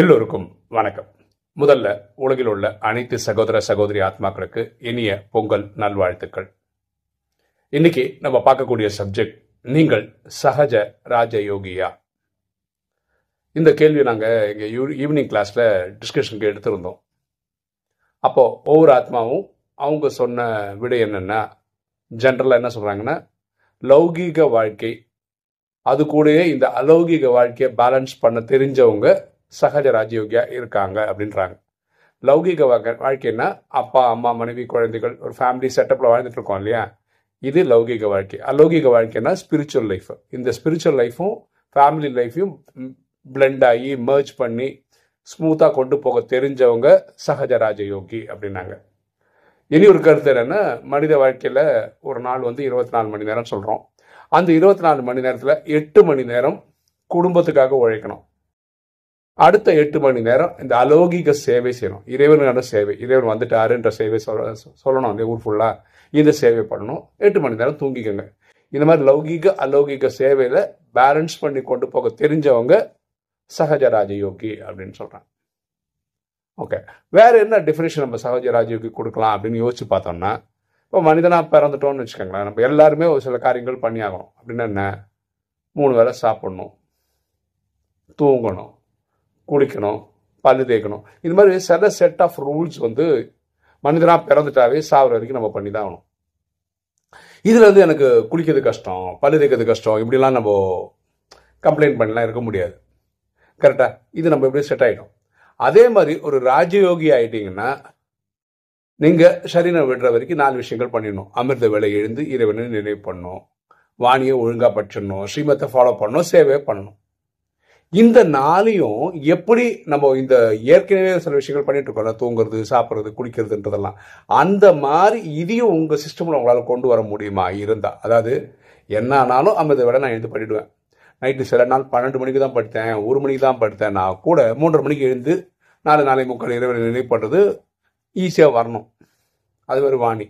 எல்லோருக்கும் வணக்கம் முதல்ல உலகில் உள்ள அனைத்து சகோதர சகோதரி ஆத்மாக்களுக்கு இனிய பொங்கல் நல்வாழ்த்துக்கள் இன்னைக்கு நம்ம பார்க்கக்கூடிய சப்ஜெக்ட் நீங்கள் சகஜ ராஜயோகியா இந்த கேள்வி நாங்கள் இங்கே ஈவினிங் கிளாஸில் டிஸ்கஷனுக்கு எடுத்திருந்தோம் அப்போது ஒவ்வொரு ஆத்மாவும் அவங்க சொன்ன விடை என்னென்னா ஜென்ரலாக என்ன சொல்கிறாங்கன்னா லௌகீக வாழ்க்கை அது கூடயே இந்த அலௌகீக வாழ்க்கையை பேலன்ஸ் பண்ண தெரிஞ்சவங்க சகஜ ராஜயோகியாக இருக்காங்க அப்படின்றாங்க லௌகிக வாழ்க்கைன்னா அப்பா அம்மா மனைவி குழந்தைகள் ஒரு ஃபேமிலி செட்டப்பில் வாழ்ந்துட்டு இருக்கோம் இல்லையா இது லௌகிக வாழ்க்கை அலௌகிக வாழ்க்கைனா ஸ்பிரிச்சுவல் லைஃப் இந்த ஸ்பிரிச்சுவல் லைஃப்பும் ஃபேமிலி லைஃப்பையும் பிளெண்ட் ஆகி மர்ஜ் பண்ணி ஸ்மூத்தாக கொண்டு போக தெரிஞ்சவங்க சகஜ ராஜயோகி அப்படின்னாங்க இனி ஒரு கருத்து என்னென்னா மனித வாழ்க்கையில் ஒரு நாள் வந்து இருபத்தி நாலு மணி நேரம் சொல்கிறோம் அந்த இருபத்தி நாலு மணி நேரத்தில் எட்டு மணி நேரம் குடும்பத்துக்காக உழைக்கணும் அடுத்த எட்டு மணி நேரம் இந்த அலௌகிக சேவை செய்யணும் இறைவனுக்கான சேவை இறைவன் வந்துட்டாருன்ற சேவை சொல்ல சொல்லணும் அந்த ஊர் ஃபுல்லாக இந்த சேவை பண்ணணும் எட்டு மணி நேரம் தூங்கிக்கோங்க இந்த மாதிரி லௌகிக அலௌகிக சேவையில் பேலன்ஸ் பண்ணி கொண்டு போக தெரிஞ்சவங்க சகஜ யோகி அப்படின்னு சொல்கிறாங்க ஓகே வேறு என்ன டிஃபினேஷன் நம்ம சகஜ ராஜயோகி கொடுக்கலாம் அப்படின்னு யோசிச்சு பார்த்தோம்னா இப்போ மனிதனாக பிறந்துட்டோம்னு வச்சுக்கோங்களேன் நம்ம எல்லாருமே ஒரு சில காரியங்கள் பண்ணியாகணும் அப்படின்னா என்ன மூணு வேளை சாப்பிடணும் தூங்கணும் குளிக்கணும் பல்லு தேய்க்கணும் இது மாதிரி சில செட் ஆஃப் ரூல்ஸ் வந்து மனிதனாக பிறந்துட்டாவே சாகிற வரைக்கும் நம்ம பண்ணி தான் ஆகணும் இதில் வந்து எனக்கு குளிக்கிறது கஷ்டம் பல்லு தேய்க்கிறது கஷ்டம் இப்படிலாம் நம்ம கம்ப்ளைண்ட் பண்ணலாம் இருக்க முடியாது கரெக்டாக இது நம்ம எப்படி செட் ஆகிடும் அதே மாதிரி ஒரு ராஜயோகி ஆகிட்டீங்கன்னா நீங்கள் சரீரம் விடுற வரைக்கும் நாலு விஷயங்கள் பண்ணிடணும் அமிர்த வேலை எழுந்து இறைவனை நினைவு பண்ணணும் வாணியை ஒழுங்காக பற்றிடணும் ஸ்ரீமத்தை ஃபாலோ பண்ணணும் சேவையை பண்ணணும் இந்த நாளையும் எப்படி நம்ம இந்த ஏற்கனவே சில விஷயங்கள் பண்ணிட்டு இருக்கோம் தூங்குறது சாப்பிட்றது குடிக்கிறதுன்றதெல்லாம் அந்த மாதிரி இதையும் உங்கள் சிஸ்டமில் உங்களால் கொண்டு வர முடியுமா இருந்தால் அதாவது என்ன ஆனாலும் ஐம்பது விட நான் எழுந்து பண்ணிவிடுவேன் நைட்டு சில நாள் பன்னெண்டு மணிக்கு தான் படுத்தேன் ஒரு மணிக்கு தான் படுத்தேன் நான் கூட மூன்றரை மணிக்கு எழுந்து நாலு நாளை முக்கால் இரவு நினைவு பண்ணுறது ஈஸியாக வரணும் அது ஒரு வாணி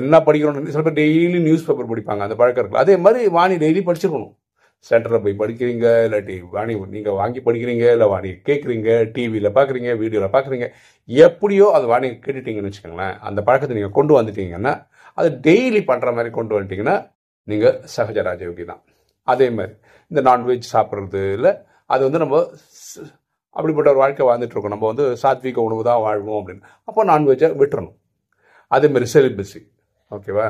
என்ன படிக்கணும்னு சில பேர் டெய்லி நியூஸ் பேப்பர் படிப்பாங்க அந்த பழக்கம் இருக்குது அதே மாதிரி வாணி டெய்லி படிச்சிருக்கணும் சென்டரில் போய் படிக்கிறீங்க இல்லாட்டி வாணி நீங்கள் வாங்கி படிக்கிறீங்க இல்லை வாணி கேட்குறீங்க டிவியில் பார்க்குறீங்க வீடியோவில் பார்க்குறீங்க எப்படியோ அது வாணி கேட்டுட்டீங்கன்னு வச்சுக்கோங்களேன் அந்த பழக்கத்தை நீங்கள் கொண்டு வந்துட்டீங்கன்னா அது டெய்லி பண்ணுற மாதிரி கொண்டு வந்துட்டிங்கன்னா நீங்கள் சகஜ ராஜயோகி தான் அதே மாதிரி இந்த நான்வெஜ் சாப்பிட்றது இல்லை அது வந்து நம்ம அப்படிப்பட்ட ஒரு வாழ்க்கை வாழ்ந்துட்டுருக்கோம் நம்ம வந்து சாத்விக உணவு தான் வாழ்வோம் அப்படின்னு அப்போ நான்வெஜ்ஜை விட்டுறணும் அதேமாரி செலிபஸி ஓகேவா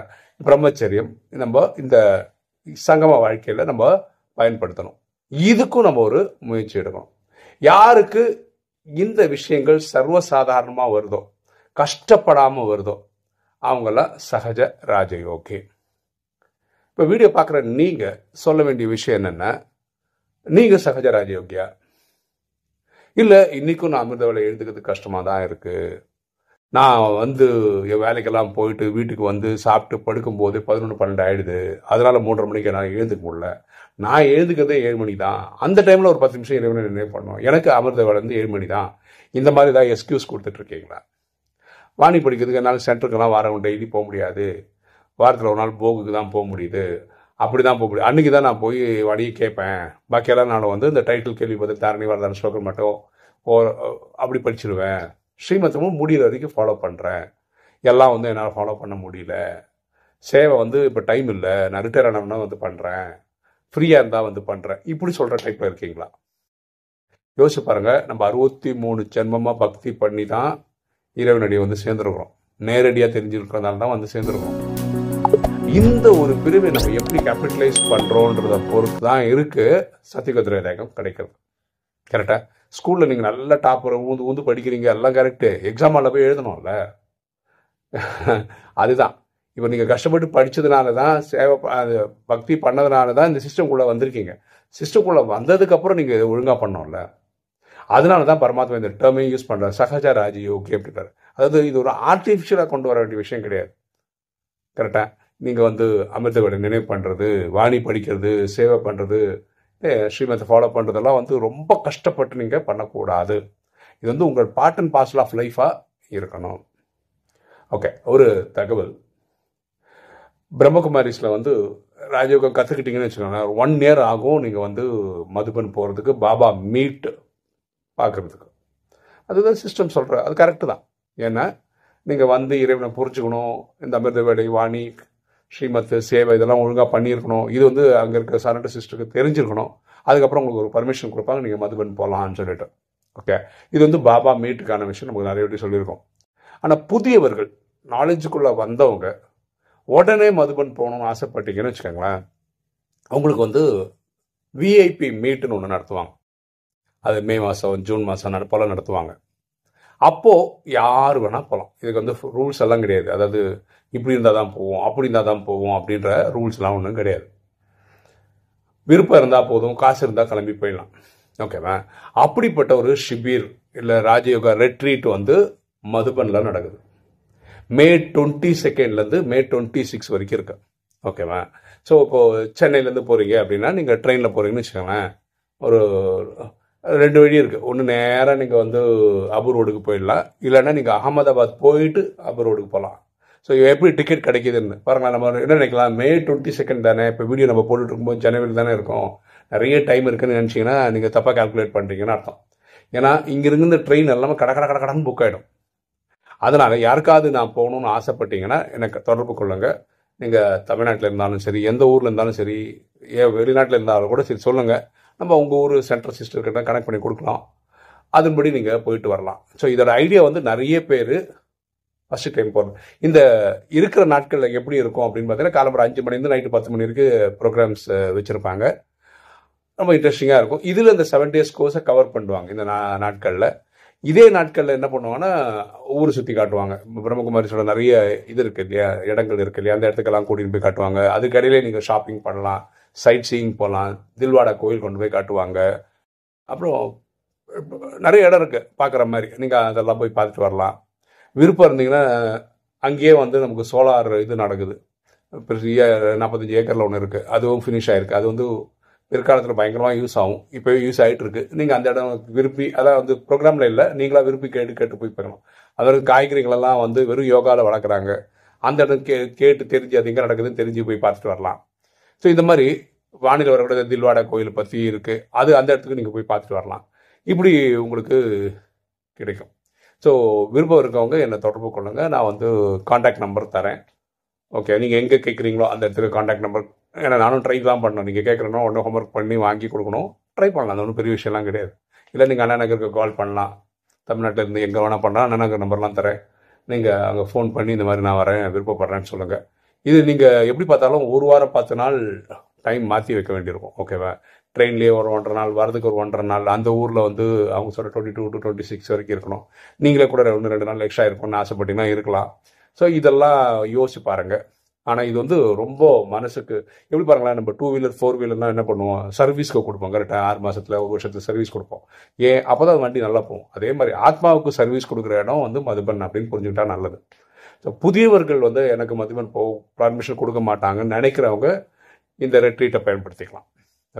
பிரம்மச்சரியம் நம்ம இந்த சங்கம வாழ்க்கையில் நம்ம பயன்படுத்தணும் இதுக்கும் நம்ம ஒரு முயற்சி எடுக்கணும் யாருக்கு இந்த விஷயங்கள் சர்வசாதாரணமாக வருதோ கஷ்டப்படாமல் வருதோ அவங்களாம் சகஜ ராஜயோகி இப்போ வீடியோ பார்க்குற நீங்கள் சொல்ல வேண்டிய விஷயம் என்னென்னா நீங்கள் சகஜ ராஜயோகியா இல்லை இன்றைக்கும் நான் அமிர்த வேலை எழுதுக்கிறது கஷ்டமாக தான் இருக்குது நான் வந்து என் வேலைக்கெல்லாம் போயிட்டு வீட்டுக்கு வந்து சாப்பிட்டு படுக்கும்போது பதினொன்று பன்னெண்டு ஆகிடுது அதனால் மூன்றரை மணிக்கு நான் எழுந்துக்க முடியல நான் எழுதுக்கிறதே ஏழு மணி தான் அந்த டைமில் ஒரு பத்து நிமிஷம் இறைவனை நினைவு பண்ணோம் எனக்கு அமிர்த வந்து ஏழு மணி தான் இந்த மாதிரி ஏதாவது எக்ஸ்கியூஸ் கொடுத்துட்ருக்கீங்களா வாணி படிக்கிறதுக்கு என்னால் சென்டருக்கெல்லாம் வாரம் டெய்லி போக முடியாது வாரத்தில் ஒரு நாள் போகுக்கு தான் போக முடியுது அப்படி தான் போக முடியும் அன்றைக்கி தான் நான் போய் வழியை கேட்பேன் பாக்கியெல்லாம் நான் வந்து இந்த டைட்டில் கேள்வி பார்த்து தாரணி வரதான ஸ்லோகன் மட்டும் ஓ அப்படி படிச்சிருவேன் ஸ்ரீமத்தமும் முடிகிற வரைக்கும் ஃபாலோ பண்ணுறேன் எல்லாம் வந்து என்னால் ஃபாலோ பண்ண முடியல சேவை வந்து இப்போ டைம் இல்லை நான் ரிட்டையர் ஆனவனா வந்து பண்ணுறேன் ஃப்ரீயாக இருந்தால் வந்து பண்ணுறேன் இப்படி சொல்கிற டைப்பில் இருக்கீங்களா யோசிச்சு பாருங்கள் நம்ம அறுபத்தி மூணு ஜென்மமாக பக்தி பண்ணி தான் இறைவனடியை வந்து சேர்ந்துருக்குறோம் நேரடியாக தெரிஞ்சிருக்கிறதால தான் வந்து சேர்ந்துருக்கோம் இந்த ஒரு பிரிவை நம்ம எப்படி கேபிட்டலைஸ் பண்ணுறோன்றத பொறுத்து தான் இருக்குது சத்தியகுதிரை ரேகம் கிடைக்கிறது கரெக்டாக ஸ்கூலில் நீங்கள் நல்லா டாப்பர் ஊந்து ஊந்து படிக்கிறீங்க எல்லாம் கரெக்டு எக்ஸாம் போய் எழுதணும்ல அதுதான் இப்போ நீங்கள் கஷ்டப்பட்டு படித்ததுனால தான் சேவை அது பக்தி பண்ணதுனால தான் இந்த சிஸ்டம்குள்ளே வந்திருக்கீங்க சிஸ்டம்குள்ளே வந்ததுக்கப்புறம் நீங்கள் இதை ஒழுங்காக பண்ணோம்ல அதனால தான் பரமாத்மா இந்த டேர்மே யூஸ் பண்ணுறாரு சகஜ ராஜயோகி அப்படின்றாரு அதாவது இது ஒரு ஆர்டிஃபிஷியலாக கொண்டு வர வேண்டிய விஷயம் கிடையாது கரெக்டாக நீங்கள் வந்து அமிர்தவடை நினைவு பண்ணுறது வாணி படிக்கிறது சேவை பண்ணுறது ஸ்ரீமத்தை ஃபாலோ பண்ணுறதெல்லாம் வந்து ரொம்ப கஷ்டப்பட்டு நீங்கள் பண்ணக்கூடாது இது வந்து உங்கள் பார்ட் அண்ட் பார்சல் ஆஃப் லைஃபாக இருக்கணும் ஓகே ஒரு தகவல் பிரம்மகுமாரிஸில் வந்து ராஜயோகம் கற்றுக்கிட்டிங்கன்னு வச்சுக்கோங்க ஒன் இயர் ஆகும் நீங்கள் வந்து மதுபன் போகிறதுக்கு பாபா மீட் பார்க்குறதுக்கு அதுதான் சிஸ்டம் சொல்கிற அது கரெக்டு தான் ஏன்னா நீங்கள் வந்து இறைவனை புரிஞ்சுக்கணும் இந்த அமிர்த வேலை வாணி ஸ்ரீமத்து சேவை இதெல்லாம் ஒழுங்காக பண்ணியிருக்கணும் இது வந்து அங்கே இருக்கிற சரண்ட சிஸ்டருக்கு தெரிஞ்சிருக்கணும் அதுக்கப்புறம் உங்களுக்கு ஒரு பர்மிஷன் கொடுப்பாங்க நீங்கள் மதுபன் போகலான்னு சொல்லிட்டு ஓகே இது வந்து பாபா மீட்டுக்கான விஷயம் நமக்கு நிறைய வாட்டி சொல்லியிருக்கோம் ஆனால் புதியவர்கள் நாலேஜுக்குள்ளே வந்தவங்க உடனே மதுபன் போகணும்னு ஆசைப்பட்டீங்கன்னு வச்சுக்கோங்களேன் அவங்களுக்கு வந்து விஐபி மீட்டுன்னு ஒன்று நடத்துவாங்க அது மே மாதம் ஜூன் மாதம் நடப்பெல்லாம் நடத்துவாங்க அப்போது யார் வேணால் போகலாம் இதுக்கு வந்து ரூல்ஸ் எல்லாம் கிடையாது அதாவது இப்படி இருந்தால் தான் போவோம் அப்படி இருந்தால் தான் போவோம் அப்படின்ற ரூல்ஸ்லாம் ஒன்றும் கிடையாது விருப்பம் இருந்தால் போதும் காசு இருந்தால் கிளம்பி போயிடலாம் ஓகேவா அப்படிப்பட்ட ஒரு ஷிபீர் இல்லை ராஜயோகா ரெட்ரீட் வந்து மதுபனில் நடக்குது மே டுவெண்ட்டி செகண்ட்லேருந்து மே டுவெண்ட்டி சிக்ஸ் வரைக்கும் இருக்கு ஓகேவா ஸோ இப்போது சென்னையிலேருந்து போகிறீங்க அப்படின்னா நீங்கள் ட்ரெயினில் போகிறீங்கன்னு வச்சுக்கோங்களேன் ஒரு ரெண்டு வழி இருக்குது ஒன்று நேராக நீங்கள் வந்து அபு ரோடுக்கு போயிடலாம் இல்லைன்னா நீங்கள் அகமதாபாத் போயிட்டு அபு ரோடுக்கு போகலாம் ஸோ எப்படி டிக்கெட் கிடைக்கிதுன்னு பாருங்க நம்ம என்ன நினைக்கலாம் மே டுவெண்ட்டி செகண்ட் தானே இப்போ வீடியோ நம்ம போட்டுட்டு இருக்கும்போது ஜனவரி தானே இருக்கும் நிறைய டைம் இருக்குன்னு நினச்சிங்கன்னா நீங்கள் தப்பாக கால்குலேட் பண்ணுறீங்கன்னு அர்த்தம் ஏன்னா இங்கிருந்து ட்ரெயின் எல்லாமே கட கட புக் ஆகிடும் அதனால் யாருக்காவது நான் போகணும்னு ஆசைப்பட்டீங்கன்னா எனக்கு தொடர்பு கொள்ளுங்கள் நீங்கள் தமிழ்நாட்டில் இருந்தாலும் சரி எந்த ஊரில் இருந்தாலும் சரி ஏ வெளிநாட்டில் இருந்தாலும் கூட சரி சொல்லுங்கள் நம்ம உங்கள் ஊர் சென்ட்ரல் சிஸ்டர்கிட்ட கனெக்ட் பண்ணி கொடுக்கலாம் அதன்படி நீங்கள் போயிட்டு வரலாம் ஸோ இதோட ஐடியா வந்து நிறைய பேர் ஃபஸ்ட்டு டைம் போகிறது இந்த இருக்கிற நாட்களில் எப்படி இருக்கும் அப்படின்னு பார்த்தீங்கன்னா காலம்பரம் அஞ்சு மணிலேருந்து நைட்டு பத்து மணி வரைக்கும் ப்ரோக்ராம்ஸ் வச்சுருப்பாங்க ரொம்ப இன்ட்ரெஸ்டிங்காக இருக்கும் இதில் இந்த செவன் டேஸ் கோர்ஸை கவர் பண்ணுவாங்க இந்த நா நாட்களில் இதே நாட்களில் என்ன பண்ணுவாங்கன்னா ஊர் சுற்றி காட்டுவாங்க பிரம்மகுமாரி சொல்ல நிறைய இது இருக்குது இல்லையா இடங்கள் இருக்குது இல்லையா அந்த இடத்துக்கெல்லாம் கூட்டிகிட்டு போய் காட்டுவாங்க அதுக்கடையிலே நீங்கள் ஷாப்பிங் பண்ணலாம் சைட் சீயிங் போகலாம் தில்வாடா கோயில் கொண்டு போய் காட்டுவாங்க அப்புறம் நிறைய இடம் இருக்குது பார்க்குற மாதிரி நீங்கள் அதெல்லாம் போய் பார்த்துட்டு வரலாம் விருப்பம் இருந்தீங்கன்னா அங்கேயே வந்து நமக்கு சோலார் இது நடக்குது பெரிய நாற்பத்தஞ்சு ஏக்கரில் ஒன்று இருக்குது அதுவும் ஃபினிஷ் ஆகிருக்கு அது வந்து பிற்காலத்தில் பயங்கரமாக யூஸ் ஆகும் இப்போ யூஸ் ஆகிட்டு இருக்கு நீங்கள் அந்த இடம் விரும்பி அதான் வந்து ப்ரோக்ராமில் இல்லை நீங்களாக விரும்பி கேட்டு கேட்டு போய் பெறணும் அதாவது காய்கறிகளெல்லாம் வந்து வெறும் யோகாவில் வளர்க்குறாங்க அந்த இடம் கே கேட்டு தெரிஞ்சு அது எங்கே நடக்குதுன்னு தெரிஞ்சு போய் பார்த்துட்டு வரலாம் ஸோ இந்த மாதிரி வானிலை வரக்கூடிய தில்வாடா கோயில் பற்றி இருக்குது அது அந்த இடத்துக்கு நீங்கள் போய் பார்த்துட்டு வரலாம் இப்படி உங்களுக்கு கிடைக்கும் ஸோ விருப்பம் இருக்கவங்க என்னை தொடர்பு கொள்ளுங்கள் நான் வந்து காண்டாக்ட் நம்பர் தரேன் ஓகே நீங்கள் எங்கே கேட்குறீங்களோ அந்த இடத்துக்கு காண்டாக்ட் நம்பர் ஏன்னா நானும் ட்ரை தான் பண்ணணும் நீங்கள் கேட்குறனோ ஒன்று ஹோம்ஒர்க் பண்ணி வாங்கி கொடுக்கணும் ட்ரை பண்ணலாம் அது ஒன்றும் பெரிய விஷயம்லாம் கிடையாது இல்லை நீங்கள் அண்ணா நகருக்கு கால் பண்ணலாம் தமிழ்நாட்டிலேருந்து எங்கே வேணால் பண்ணலாம் அண்ணா நகர் நம்பர்லாம் தரேன் நீங்கள் அங்கே ஃபோன் பண்ணி இந்த மாதிரி நான் வரேன் விருப்பப்படுறேன்னு சொல்லுங்கள் இது நீங்கள் எப்படி பார்த்தாலும் ஒரு வாரம் பத்து நாள் டைம் மாற்றி வைக்க வேண்டியிருக்கும் ஓகேவா ட்ரெயின்லேயே ஒரு ஒன்றரை நாள் வரதுக்கு ஒரு ஒன்றரை நாள் அந்த ஊரில் வந்து அவங்க சொல்கிற twenty two to twenty six வரைக்கும் இருக்கணும் நீங்களே கூட ஒன்று ரெண்டு நாள் எக்ஸ்ட்ரா இருக்கணும்னு ஆசைப்பட்டீங்கன்னா இருக்கலாம் ஸோ இதெல்லாம் யோசிச்சு பாருங்கள் ஆனால் இது வந்து ரொம்ப மனசுக்கு எப்படி பாருங்களேன் நம்ம டூ வீலர் ஃபோர் வீலர்லாம் என்ன பண்ணுவோம் சர்வீஸ்க்கு கொடுப்போம் கரெக்டாக ஆறு மாதத்தில் ஒரு வருஷத்துக்கு சர்வீஸ் கொடுப்போம் ஏன் அப்போ தான் வண்டி நல்லா போகும் அதே மாதிரி ஆத்மாவுக்கு சர்வீஸ் கொடுக்குற இடம் வந்து மதுபன் அப்படின்னு புரிஞ்சுக்கிட்டால் நல்லது ஸோ புதியவர்கள் வந்து எனக்கு மதுபன் போ பர்மிஷன் கொடுக்க மாட்டாங்கன்னு நினைக்கிறவங்க இந்த ரெட்ரீட்டை பயன்படுத்திக்கலாம்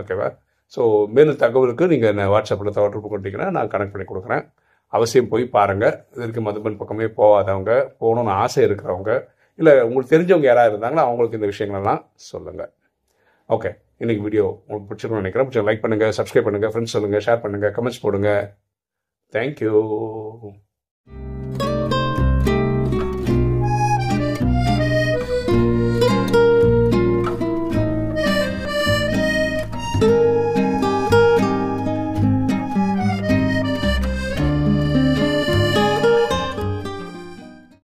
ஓகேவா ஸோ மேலும் தகவலுக்கு நீங்கள் என்ன வாட்ஸ்அப்பில் தொடர்பு கொண்டீங்கன்னா நான் கனெக்ட் பண்ணி கொடுக்குறேன் அவசியம் போய் பாருங்கள் இதற்கு மதுபன் பக்கமே போகாதவங்க போகணுன்னு ஆசை இருக்கிறவங்க இல்லை உங்களுக்கு தெரிஞ்சவங்க யாராவது இருந்தாங்களோ அவங்களுக்கு இந்த விஷயங்கள்லாம் சொல்லுங்கள் ஓகே இன்றைக்கி வீடியோ உங்களுக்கு பிடிச்சிருக்கணும் நினைக்கிறேன் கொஞ்சம் லைக் பண்ணுங்கள் சப்ஸ்கிரைப் பண்ணுங்கள் ஃப்ரெண்ட்ஸ் சொல்லுங்கள் ஷேர் பண்ணுங்கள் கமெண்ட்ஸ் போடுங்க தேங்க்யூ